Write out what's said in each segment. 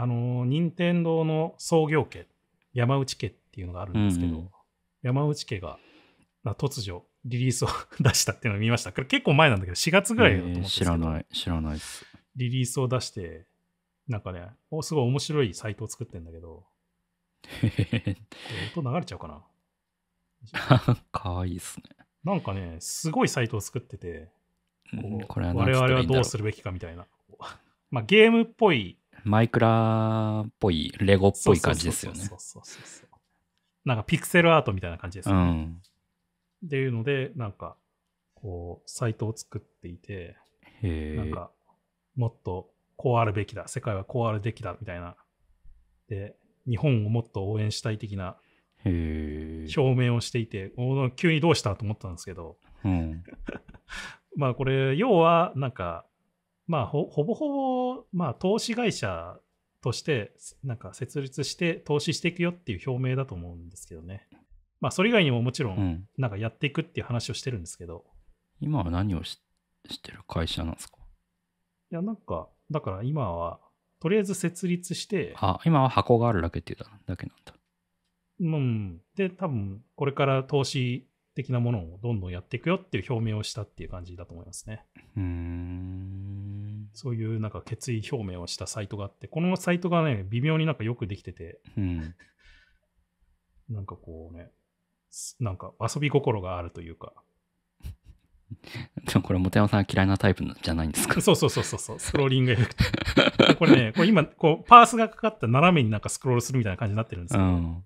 あの、任天堂の創業家、山内家っていうのがあるんですけど、うんうん、山内家が突如リリースを出したっていうのを見ました。これ結構前なんだけど、4月ぐらいだと思うんですけど、えー、知らない、知らないです。リリースを出して、なんかね、おすごい面白いサイトを作ってんだけど、音流れちゃうかな。かわいいっすね。なんかね、すごいサイトを作ってて、ここれ我々はどうするべきかみたいな。まあ、ゲームっぽいマイクラっぽい、レゴっぽい感じですよね。そうそうそうそうなんかピクセルアートみたいな感じですよね。うん、っていうので、なんか、こう、サイトを作っていて、なんか、もっとこうあるべきだ、世界はこうあるべきだ、みたいな。で、日本をもっと応援したい的な表明をしていて、急にどうしたと思ったんですけど、うん、まあこれ、要はなんか、まあほ、ほぼほぼ、まあ、投資会社として、なんか設立して投資していくよっていう表明だと思うんですけどね。まあ、それ以外にももちろん、なんかやっていくっていう話をしてるんですけど。うん、今は何をししてる会社なんですかいや、なんか、だから今は、とりあえず設立して。あ、今は箱があるだけって言うだけなんだ。うん。で、多分、これから投資的なものをどんどんやっていくよっていう表明をしたっていう感じだと思いますね。うん。そういうなんか決意表明をしたサイトがあって、このサイトがね、微妙になんかよくできてて、うん、なんかこうね、なんか遊び心があるというか。でもこれ、本山さん嫌いなタイプじゃないんですかそうそうそうそう、スクローリングエフェクト。これね、これ今、こう、パースがかかった斜めになんかスクロールするみたいな感じになってるんですけど、うん、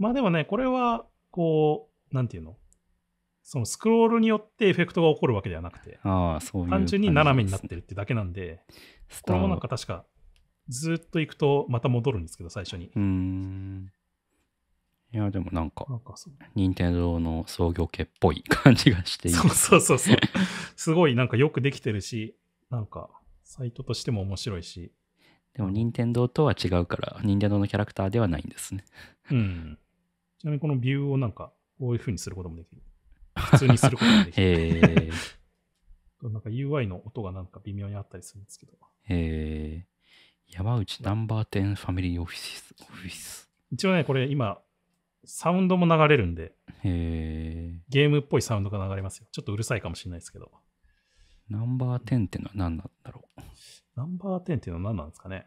まあでもね、これは、こう、なんていうのそのスクロールによってエフェクトが起こるわけではなくて、あそう単純に斜めになってるってだけなんで、これもなんか確かずっと行くとまた戻るんですけど、最初に。うんいや、でもなんか、任天堂の創業家っぽい感じがしていそうそうそうそう。すごいなんかよくできてるし、なんか、サイトとしても面白いし。でも、任天堂とは違うから、任天堂のキャラクターではないんですね。うん。ちなみにこのビューをなんか、こういうふうにすることもできる。普通にすることができる。なんか UI の音がなんか微妙にあったりするんですけど。えー、山内ナンバー10ファミリーオフィス。オフィス一応ね、これ今、サウンドも流れるんで、えゲームっぽいサウンドが流れますよ。ちょっとうるさいかもしれないですけど。ナンバー10ってのは何なんだろう。ナンバー10っていうのは何なんですかね。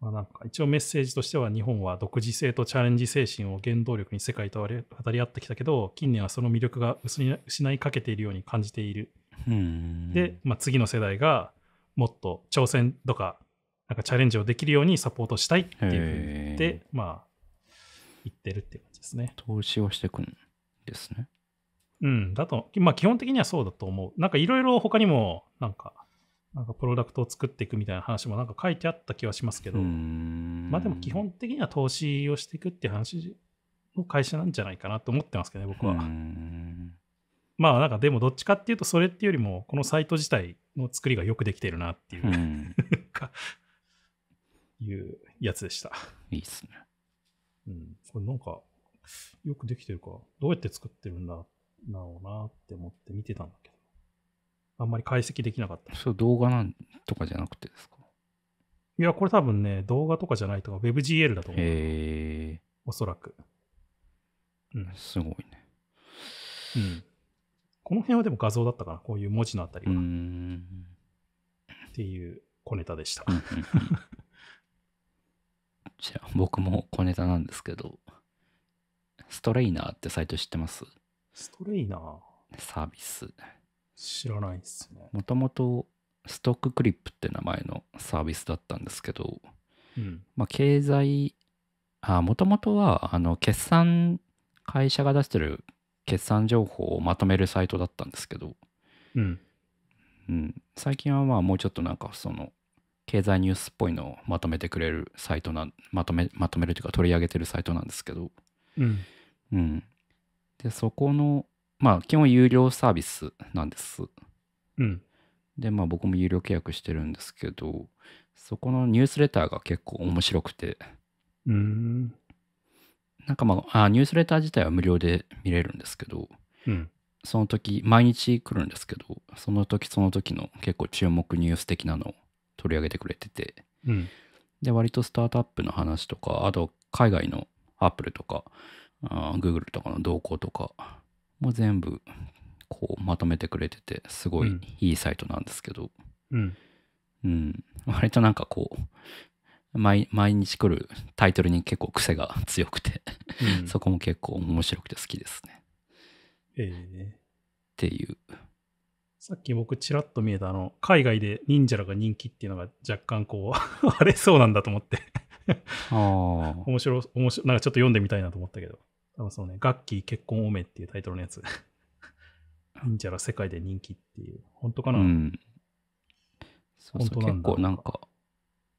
まあ、なんか一応メッセージとしては日本は独自性とチャレンジ精神を原動力に世界と渡り合ってきたけど近年はその魅力が失いかけているように感じている。で、まあ、次の世代がもっと挑戦とかなんかチャレンジをできるようにサポートしたいっていうふうまあ、言ってるっていう感じですね。投資をしていくんですね。うん、だと、まあ、基本的にはそうだと思う。なんかいろいろ他にもなんかなんかプロダクトを作っていくみたいな話もなんか書いてあった気はしますけど、まあでも基本的には投資をしていくって話の会社なんじゃないかなと思ってますけどね、僕は。まあなんかでもどっちかっていうと、それっていうよりも、このサイト自体の作りがよくできてるなっていう いうやつでした。いいっすね。うん、これなんか、よくできてるか、どうやって作ってるんだろうなって思って見てたんだけど。あんまり解析できなかった。そう、動画なんとかじゃなくてですかいや、これ多分ね、動画とかじゃないとか、WebGL だと思う。へおそらく。うん。すごいね。うん。この辺はでも画像だったかな、こういう文字のあたりが。っていう小ネタでした。じゃあ、僕も小ネタなんですけど、ストレイナーってサイト知ってますストレイナーサービス。知らないですね。もともとストッククリップって名前のサービスだったんですけど、うん、まあ、経済、もともとはあの決算、会社が出してる決算情報をまとめるサイトだったんですけど、うん、うん、最近はまあもうちょっとなんかその経済ニュースっぽいのをまとめてくれるサイトなまとめまとめるというか取り上げてるサイトなんですけど、うん、うん、でそこのまあ基本有料サービスなんです。うん。で、まあ僕も有料契約してるんですけど、そこのニュースレターが結構面白くて。うん。なんかまあ、あニュースレター自体は無料で見れるんですけど、うん、その時、毎日来るんですけど、その時その時の結構注目ニュース的なのを取り上げてくれてて、うん、で、割とスタートアップの話とか、あと海外のアップルとか、グーグルとかの動向とか、も全部こうまとめてくれててすごいいいサイトなんですけど、うん、うん、割となんかこう毎日来るタイトルに結構癖が強くてうん、そこも結構面白くて好きですね。ええー、っていう。さっき僕ちらっと見えたあの海外で忍者らが人気っていうのが若干こう荒 れそうなんだと思ってああ面白面白なんかちょっと読んでみたいなと思ったけど多分そのね、ガッキー結婚おめっていうタイトルのやつ。忍者ら世界で人気っていう。本当かな、うん、そうそう結構なんか、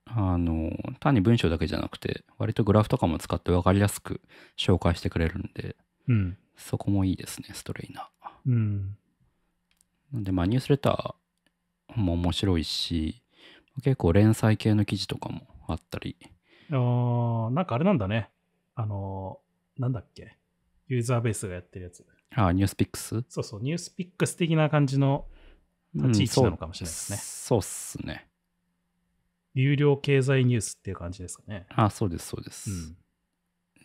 あの、単に文章だけじゃなくて、割とグラフとかも使って分かりやすく紹介してくれるんで、うん、そこもいいですね、ストレイな。うん。なんで、まあ、ニュースレターも面白いし、結構連載系の記事とかもあったり。ああ、なんかあれなんだね。あのーなんだっけ、ユーザーベースがやってるやつ。ああ、ニュースピックスそうそう、ニュースピックス的な感じの立ち位置なのかもしれないですね。うん、そうっすね。有料経済ニュースっていう感じですかね。ああ、そうです、そうです、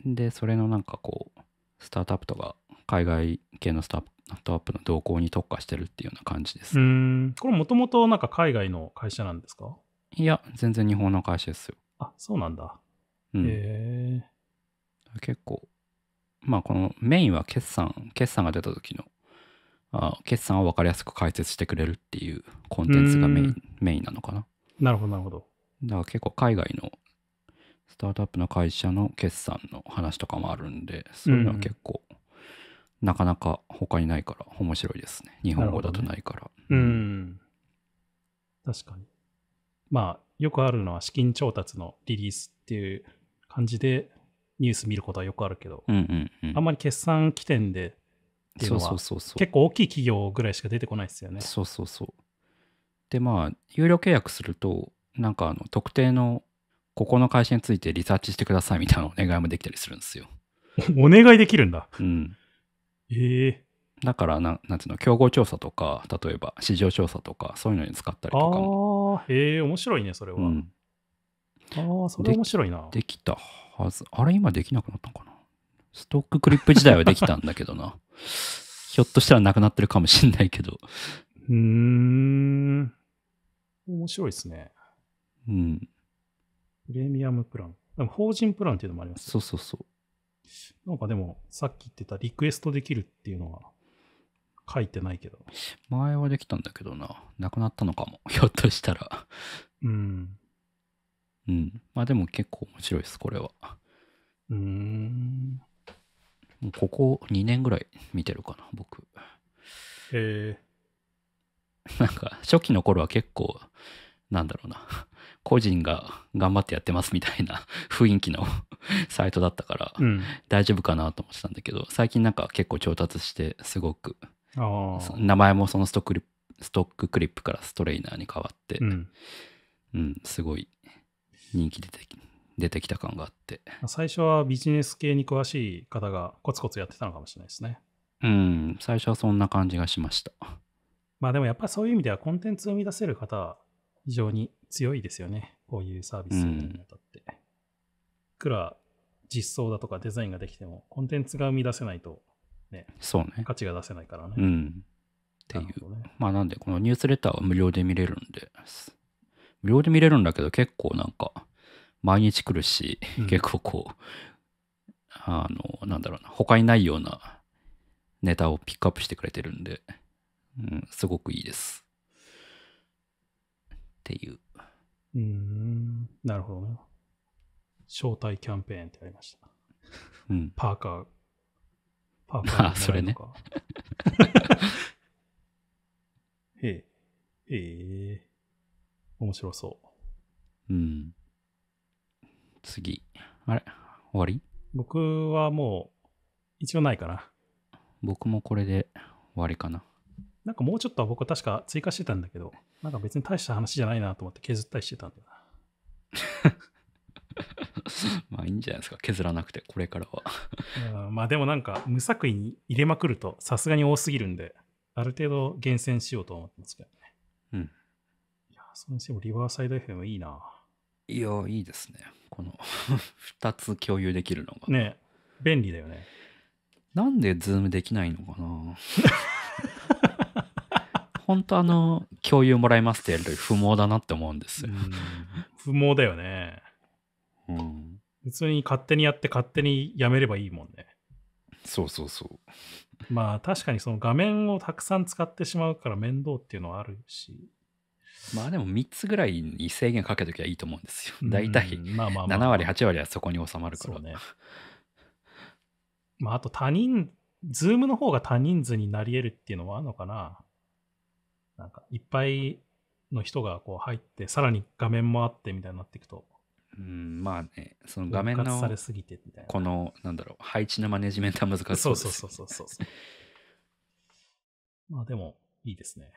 うん。で、それのなんかこう、スタートアップとか、海外系のスタートアップの動向に特化してるっていうような感じです、ね。うん、これもともとなんか海外の会社なんですかいや、全然日本の会社ですよ。あ、そうなんだ。うん、へえ。結構、まあこのメインは決算、決算が出た時の、あ決算を分かりやすく解説してくれるっていうコンテンツがメインメインなのかな。なるほど、なるほど。だから結構海外のスタートアップの会社の決算の話とかもあるんで、そういうのは結構、なかなか他にないから面白いですね。日本語だとないから。ね、うん。確かに。まあ、よくあるのは資金調達のリリースっていう感じで、ニュース見ることはよくあるけど、うんうんうん、あんまり決算起点でっていうのはそうそうそう結構大きい企業ぐらいしか出てこないですよね。そうそうそうでまあ有料契約するとなんかあの特定のここの会社についてリサーチしてくださいみたいなお願いもできたりするんですよ。お願いできるんだ。うん。ええー、だからな、なんていうの、競合調査とか、例えば市場調査とか、そういうのに使ったりとかああ、へえ、面白いね、それは。うん、ああ、それ面白いなで。できた。はず。あれ今できなくなったのかなストッククリップ自体はできたんだけどな。ひょっとしたらなくなってるかもしんないけど。うーん。面白いですね。うん。プレミアムプラン。でも法人プランっていうのもあります、ね、そうそうそう。なんかでも、さっき言ってたリクエストできるっていうのは書いてないけど。前はできたんだけどな。なくなったのかも。ひょっとしたら。うん。うん。まあでも結構面白いです、これは。うーん。もうここ2年ぐらい見てるかな、僕。えー、なんか、初期の頃は結構、なんだろうな、個人が頑張ってやってますみたいな 雰囲気の サイトだったから、うん、大丈夫かなと思ってたんだけど、最近なんか結構調達して、すごく、名前もそのストックストッククリップからストレイナーに変わって、うん、うん、すごい人気出て出てきた感があって最初はビジネス系に詳しい方がコツコツやってたのかもしれないですねうん最初はそんな感じがしましたまあでもやっぱりそういう意味ではコンテンツを生み出せる方非常に強いですよねこういうサービスにあたって、うん、いくら実装だとかデザインができてもコンテンツが生み出せないとねそうね価値が出せないからねうんっていう、ね、まあなんでこのニュースレターは無料で見れるんで無料で見れるんだけど結構なんか毎日来るし、うん、結構こうあのなんだろうな他にないようなネタをピックアップしてくれてるんで、うん、すごくいいですっていううんなるほどな招待キャンペーンってありました、うん、パーカーパーカーあそれね へえええ面白そう。うん。次。あれ終わり僕はもう、一応ないかな。僕もこれで終わりかな。なんかもうちょっとは僕は確か追加してたんだけど、なんか別に大した話じゃないなと思って削ったりしてたんだよな。まあいいんじゃないですか削らなくてこれからはまあでもなんか無作為に入れまくるとさすがに多すぎるんである程度厳選しようと思ってますけどねうんそれにしてもリバーサイド FM いいな。いや、いいですね。この2 つ共有できるのが。ね便利だよね。なんでズームできないのかな 本当あの、共有もらいますってやると不毛だなって思うんですよ。不毛だよね。うん。別に勝手にやって勝手にやめればいいもんね。そうそうそう。まあ確かにその画面をたくさん使ってしまうから面倒っていうのはあるし、まあでも3つぐらいに制限かけときゃいいと思うんですよ。大体、まあまあ7割、8割はそこに収まるから。ね。まああと他人、ズームの方が他人数になり得るっていうのはあるのかななんかいっぱいの人がこう入って、さらに画面もあってみたいになっていくと。うん、まあね、その画面の、されすぎてみたいなこの、なんだろう、配置のマネジメントは難しそうです、ね、そうそうそうそうそう。まあでも、いいですね。